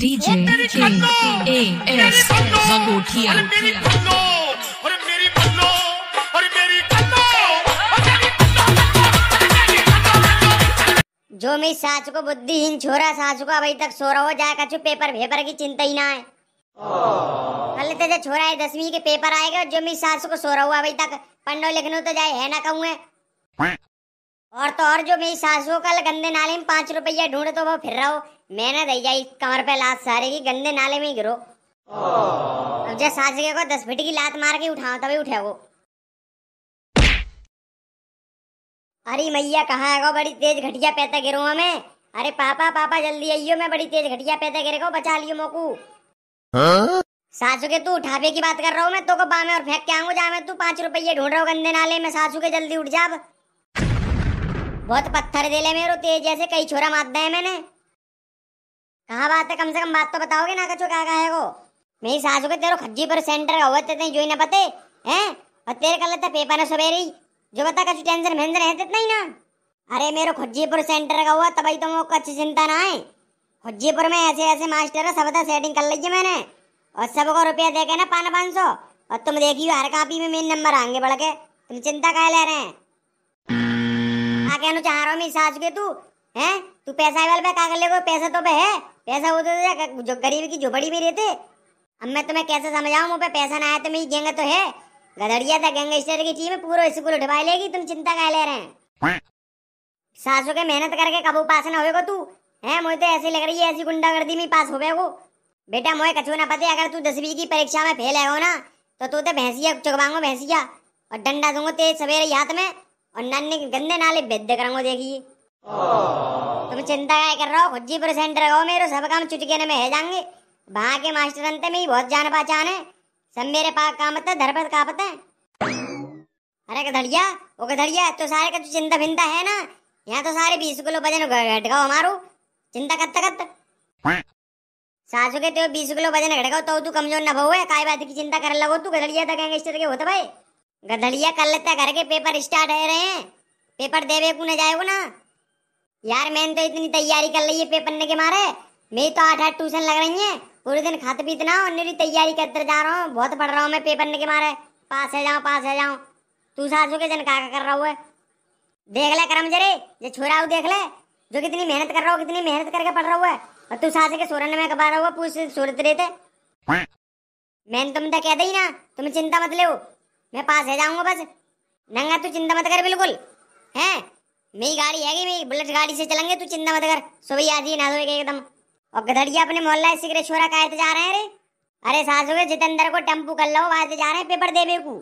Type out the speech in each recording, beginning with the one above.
DJ जो मैं सास को बुद्धिहीन छोरा सास को अभी तक सो रहा हो जाए कछु पेपर वेपर की चिंता ही ना है कल तो जो छोरा है दसवीं के पेपर आएगा जो मैं सास को सो रहा हूँ अभी तक पढ़ो लिखनो तो जाए है ना कहूँ और तो और जो मेरी सासू कल गंदे नाले में पांच रुपया ढूंढ तो वो फिर रहा हो मैंने दैया इस कमर पे लात सारे की गंदे नाले में ही गिरो अब जब सांस को दस फिट की लात मार के उठाओ तभी उठे वो अरे मैया कहाँ है बड़ी तेज घटिया पैदा गिरो मैं अरे पापा पापा जल्दी आइयो मैं बड़ी तेज घटिया पैदा गिरे को बचा लियो मोकू सासू के तू उठापे की बात कर रहा हूँ मैं तो को बामे और फेंक के आऊंगा जहाँ मैं तू पांच रुपये ढूंढ रहा हूँ गंदे नाले में सासू के जल्दी उठ जा बहुत पत्थर दे ले मेरे तेज जैसे कई छोरा मारदा है मैंने कहा बात है कम से कम बात तो बताओगे ना कचो क्या है वो मेरी सासू के तेरे खज्जी पर सेंटर का हुआ जो ही ना पते हैं और तेरे कर लेता पेपर ना सवेरे ही जो बता कचो टेंशन मेंशन है तो इतना ही ना अरे मेरे खुज्जीपुर सेंटर का हुआ तभी तो तो कच्छ चिंता ना आए खुज्जीपुर में ऐसे ऐसे मास्टर है सबका सेटिंग कर लीजिए मैंने और सबको रुपया देके ना पाना पाँच सौ और तुम देखियो हर कापी में मेन नंबर आएंगे बढ़ के तुम चिंता कह ले रहे हैं आके चाह रहा हूँ मेरी सास के तू हैं तू पैसा वाले का कर को पैसा तो पे है पैसा वो तो जो गरीब की झोपड़ी में रहते अब मैं तुम्हें कैसे समझाऊं मुँह पे पैसा ना आया तो मेरी गैंग तो है गधड़िया था गैंगस्टर की टीम पूरा स्कूल उठवा लेगी तुम चिंता का ले रहे हैं सासू के मेहनत करके कबू पास ना होगा तू है मुझे तो ऐसी लग रही है ऐसी गुंडागर्दी में पास हो गए बेटा मुझे कछु ना पते अगर तू दसवीं की परीक्षा में फेल है ना तो तू तो भैंसिया चुकवाऊंगो भैंसिया और डंडा दूंगा तेज सवेरे हाथ में और नन्हे गंदे नाले भेद करूंगा देखिए तुम चिंता क्या कर रहे हो खुद जी परसेंट रहो मेरे सब काम चुटके में है जाएंगे वहाँ के मास्टर अंत में बहुत जान पहचान है सब मेरे पास काम है धर पर कापत है अरे कधड़िया वो कधड़िया तो सारे का तो चिंता भिंता है ना यहाँ तो सारे बीस किलो वजन घटकाओ मारू चिंता कत कत सासू के तो बीस किलो वजन घटकाओ तो तू कमजोर न भो है काय बात की चिंता कर लगो तू गधड़िया था तो गैंगस्टर के होता भाई गधड़िया कर लेता घर के पेपर स्टार्ट है रहे हैं पेपर देवे को न जाएगा ना यार मैंने तो इतनी तैयारी कर ली है पेपर ने के मारे मेरी तो आठ आठ ट्यूशन लग रही है पूरे दिन खत भी इतना मेरी तैयारी करते जा रहा हूँ बहुत पढ़ रहा हूँ मैं पेपर ने के मारे पास है जाऊँ पास है जाऊँ तू सासू के जन का कर रहा हुआ देख ले करम जरे ये छोरा हो देख ले जो कितनी मेहनत कर रहा हो कितनी मेहनत करके पढ़ रहा हुआ और तू सास के सोरन में कबा रहा हुआ पूछ सूरत रहे थे मैंने तुम तो कह दी ना तुम चिंता मत ले मैं पास है जाऊंगा बस नंगा तू चिंता मत कर बिल्कुल है मेरी गाड़ी है मेरी बुलेट गाड़ी से चलेंगे तू चिंता मत कर सुबह आधी ना के एकदम और गधड़िया अपने मोहल्ला सिगरेट छोरा का जा रहे हैं अरे अरे सासू के जितेंद्र को टेम्पू कर लो वहां से जा रहे हैं पेपर दे बेकू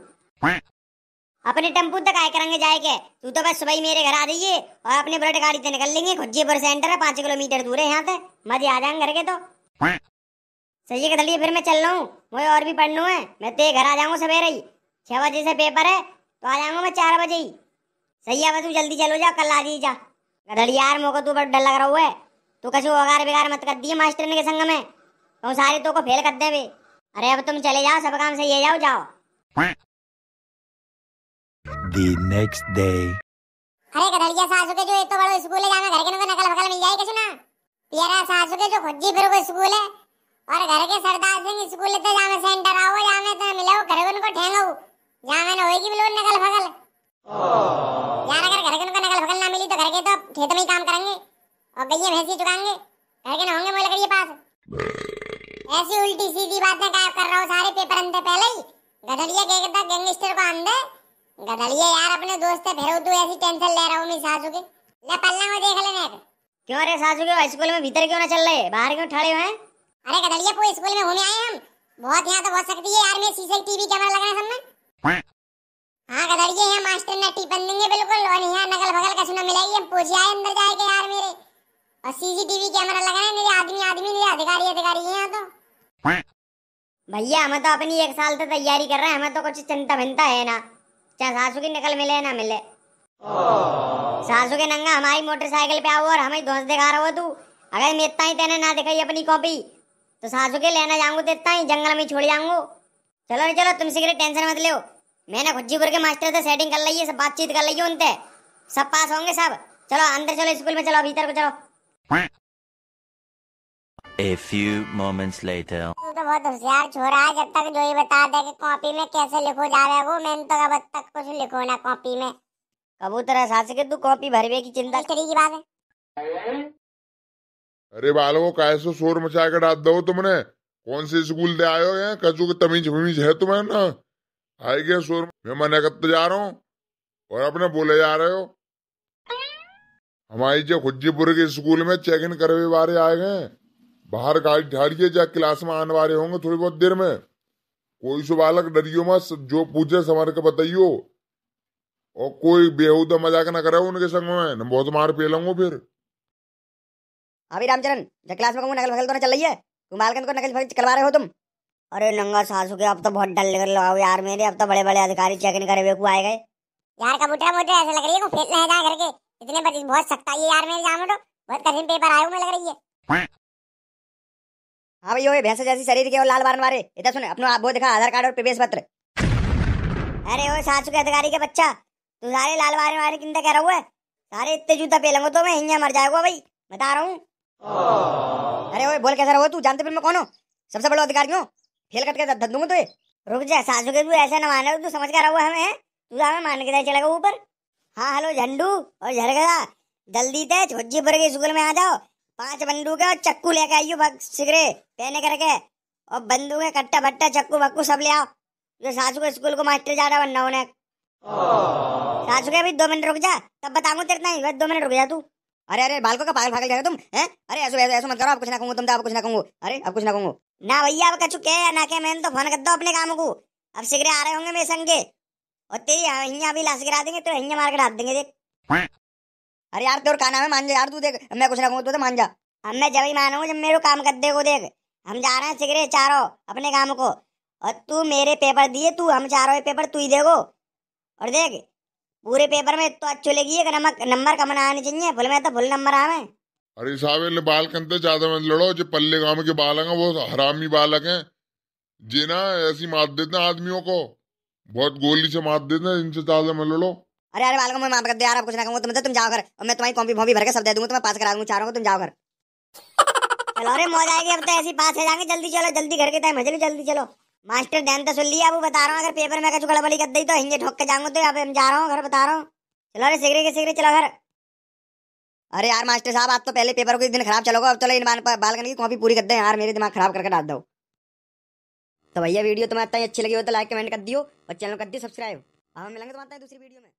अपने टेम्पू तक आए करेंगे जाए के तू तो बस सुबह मेरे घर आ जाइए और अपने बुलेट गाड़ी से निकल लेंगे खुजीपुर सेंटर है पाँच किलोमीटर दूर है यहाँ से मजे आ जाएंगे घर के तो सही है गधड़िया फिर मैं चल रहा हूँ मुझे और भी पढ़ना है मैं तो घर आ जाऊँगा सवेरे ही छः बजे से पेपर है तो आ जाऊँगा मैं चार बजे ही सही है तू जल्दी चलो जा कल आ जी जा गदड़ यार मोको तू तो बड़ा डर लग रहा हुआ है तू कछु वगार बेगार मत कर दिए मास्टर ने के संग में तुम सारे तो को फेल कर दे वे अरे अब तुम चले जाओ सब काम सही है जाओ जाओ The next day. अरे गधड़िया सासु के जो ये तो बड़ो स्कूल है जाना घर के नकल बकल मिल जाए कछु ना तेरा सासु के जो खुद जी फिर को स्कूल है और घर के सरदार सिंह स्कूल तो जामे सेंटर आओ जामे तो मिलो घर को ठेंगो जामे ना होएगी बिल्कुल नकल फकल यार अगर घर के उनको नकल भगल ना मिली तो घर के तो खेत में ही काम करेंगे और गैया भैंसी चुकाएंगे घर के ना होंगे मोल करिए पास ऐसी उल्टी सीधी बातें गायब कर रहा हूँ सारे पेपर अंदर पहले ही गदलिया के कहता गैंगस्टर को अंदर गदलिया यार अपने दोस्त है फिर तू ऐसी टेंशन ले रहा हूँ मेरी सासू के ले पल्ला में देख लेने क्यों रे सासू के स्कूल में भीतर क्यों ना चल रहे बाहर क्यों ठड़े हुए हैं अरे गदलिया को स्कूल में घूमने आए हम बहुत यहाँ तो बहुत सकती है यार मेरे सीसीटीवी कैमरा लगा है सब में हाँ गधड़िए यहाँ मास्टर नट्टी बन देंगे बिल्कुल और यहाँ नकल बगल का सुना मिला ये पूछ आए अंदर जाएगा यार मेरे और सीसीटीवी कैमरा लगा है मेरे आदमी आदमी नहीं अधिकारी अधिकारी है यहाँ तो भैया हमें तो अपनी एक साल से तैयारी कर रहे हैं हमें तो कुछ चिंता भिंता है ना चाहे सासू की नकल मिले ना मिले सासू के नंगा हमारी मोटरसाइकिल पे आओ और हमें दोस्त दिखा रहा हो तू अगर मैं इतना ही तेने ना दिखाई अपनी कॉपी तो सासू के लेना जाऊंगा तो इतना ही जंगल में छोड़ जाऊंगा चलो चलो तुम सिगरेट टेंशन मत लो मैंने गुज्जीपुर के मास्टर से सेटिंग कर ली है सब बातचीत कर ली उनसे सब पास होंगे सब चलो अंदर चलो स्कूल में चलो भीतर को चलो A few moments later. तो बहुत होशियार छोरा है जब तक जो ही बता दे कि कॉपी में कैसे लिखो जा रहा है वो मैंने तो अब तक कुछ लिखो ना कॉपी में कबूतर है एहसास के तू कॉपी भरवे की चिंता करी की बात है अरे बालों कैसे शोर मचा के डाल दो तुमने कौन से स्कूल से आयो हैं कचू की तमीज वमीज है तुम्हें ना आई गए सुर में मैं नकद जा रहा हूँ और अपने बोले जा रहे हो हमारी जो खुजीपुर के स्कूल में चेक इन करवे वाले आए गए बाहर गाड़ी ढाड़िए जा क्लास में आने वाले होंगे थोड़ी बहुत देर में कोई सो बालक डरियो मत जो पूछे समर के बताइयो और कोई बेहूदा मजाक ना करे उनके संग में बहुत मार पी लूंगा फिर अभी रामचरण क्लास में नकल भगल तो ना चल रही है तुम बालकन को नकल भगल करवा रहे हो तुम अरे नंगा सासू के अब तो बहुत डल रहा है यार मेरे अब तो बड़े बड़े अधिकारी चेक नहीं करे बेकू आए गए यार कबूतर बुटरा मुझे ऐसे लग रही है को फेल रह जा करके इतने बड़ी बहुत सख्ता ये यार मेरे जामो तो बहुत कठिन पेपर आयो में लग रही है हाँ भाई ओए भैंसा जैसी शरीर के और लाल बारन वाले इधर सुन अपना वो दिखा आधार कार्ड और प्रवेश पत्र अरे ओए सासू के अधिकारी के बच्चा तू सारे लाल बारन वाले किंदा कह रहा है सारे इतने जूता पेलेंगे तो मैं हिंगा मर जाएगा भाई बता रहा हूँ अरे ओए बोल कैसा रहो तू जानते फिर मैं कौन हूँ सबसे बड़ा अधिकारी हूँ फेल करके के दूंगा तुझे रुक जा सासू के तू ऐसा ना माना तू समझ कर हुआ हमें तू हमें मान के चला गया ऊपर हाँ हेलो झंडू और झरगड़ा जल्दी थे छोजी भर के स्कूल में आ जाओ पांच बंदूक है और चक्कू लेके आइयो सिगरे पहने करके और बंदूक है कट्टा भट्टा चक्कू बक्कू सब ले आओ जो सासू के स्कूल को मास्टर जा रहा है वरना उन्हें सासू के अभी दो मिनट रुक जा तब बताऊंगा तेरे नहीं बस दो मिनट रुक जा तू अरे अरे बालको का पागल भागल जाएगा तुम है अरे ऐसा ऐसा मत करो आप कुछ ना कहूंगा तुम तो आप कुछ ना कहूंगा अरे आप कुछ ना कहूंगा ना भैया आप कह चुके हैं ना के मैंने तो फोन कर दो अपने काम को अब शीघ्र आ रहे होंगे मेरे संग के और तेरी हिया भी लाश गिरा देंगे तो हिया मार के डाल देंगे देख अरे यार तेरे का नाम है मान जा यार तू देख मैं कुछ ना कहूंगा तो, तो मान जा अब मैं जब ही मानूंगा जब मेरे काम कर देखो देख हम जा रहे हैं शीघ्र चारो अपने काम को और तू मेरे पेपर दिए तू हम चारों पेपर तू ही देखो और देख पूरे पेपर में तो अच्छो लगी है नमक नंबर कम ना आने चाहिए फुल में तो फुल नंबर आवे अरे साहब इन बाल कंते ज्यादा मत लड़ो जो पल्ले गांव के बालक हैं वो हरामी बालक हैं जी ना ऐसी मात देते हैं आदमियों को बहुत गोली से मात देते हैं इनसे ज्यादा मत लड़ो अरे अरे बालकों मैं माफ कर दे यार अब कुछ ना कहूँ तुम तो तुम जाओ घर और मैं तुम्हारी कॉपी कॉम्पी भर के सब दे दूंगा तुम्हें पास करा दूंगा चारों को तुम जाओ घर चलो अरे मौज आएगी अब तो ऐसी पास है जाएंगे जल्दी चलो जल्दी घर के टाइम है जल्दी चलो मास्टर ध्यान तो सुन लिया अब बता रहा हूँ अगर पेपर में कुछ गड़बड़ी कर दी तो हिंगे ठोक के जाऊंगा तो अब हम जा रहा हूँ घर बता रहा हूँ चलो अरे सिगरे के सिगरे चलो घर अरे यार मास्टर साहब आप तो पहले पेपर को एक दिन खराब चलोगे अब चलो इन बालकनी की कॉपी पूरी कर दे यार मेरे दिमाग खराब करके डाल दो तो भैया वीडियो तुम्हें अच्छी लगी हो तो लाइक कमेंट कर दियो और चैनल कर दियो सब्सक्राइब हम मिलेंगे तुम्हारे दूसरी वीडियो में